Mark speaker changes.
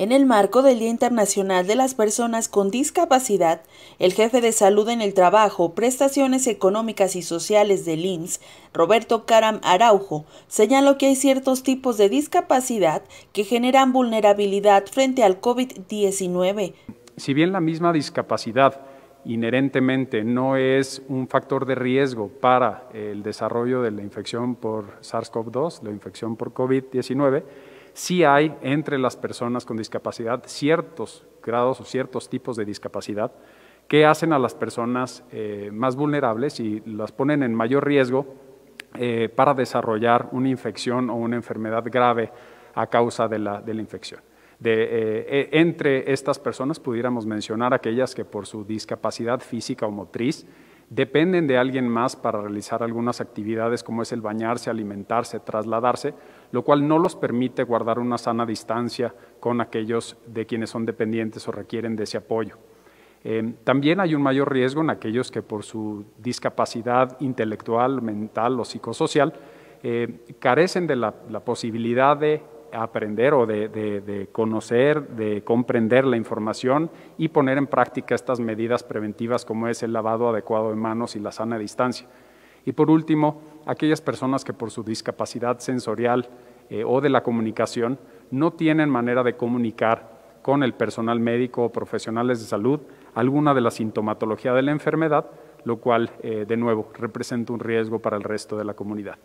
Speaker 1: En el marco del Día Internacional de las Personas con Discapacidad, el jefe de Salud en el Trabajo, Prestaciones Económicas y Sociales del IMSS, Roberto Caram Araujo, señaló que hay ciertos tipos de discapacidad que generan vulnerabilidad frente al COVID-19.
Speaker 2: Si bien la misma discapacidad inherentemente no es un factor de riesgo para el desarrollo de la infección por SARS-CoV-2, la infección por COVID-19, sí hay entre las personas con discapacidad ciertos grados o ciertos tipos de discapacidad que hacen a las personas eh, más vulnerables y las ponen en mayor riesgo eh, para desarrollar una infección o una enfermedad grave a causa de la, infección. Eh, e, entre estas personas pudiéramos mencionar aquellas que por su discapacidad física o motriz dependen de alguien más para realizar algunas actividades como es el bañarse, alimentarse, trasladarse, lo cual no los permite guardar una sana distancia con aquellos de quienes son dependientes o requieren de ese apoyo. Eh, también hay un mayor riesgo en aquellos que por su discapacidad intelectual, mental o psicosocial eh, carecen de la posibilidad de aprender o de, conocer, de comprender la información y poner en práctica estas medidas preventivas como es el lavado adecuado de manos y la sana distancia. Y por último, aquellas personas que por su discapacidad sensorial eh, o de la comunicación no tienen manera de comunicar con el personal médico o profesionales de salud alguna de la sintomatología de la enfermedad, lo cual, eh, de nuevo, representa un riesgo para el resto de la comunidad.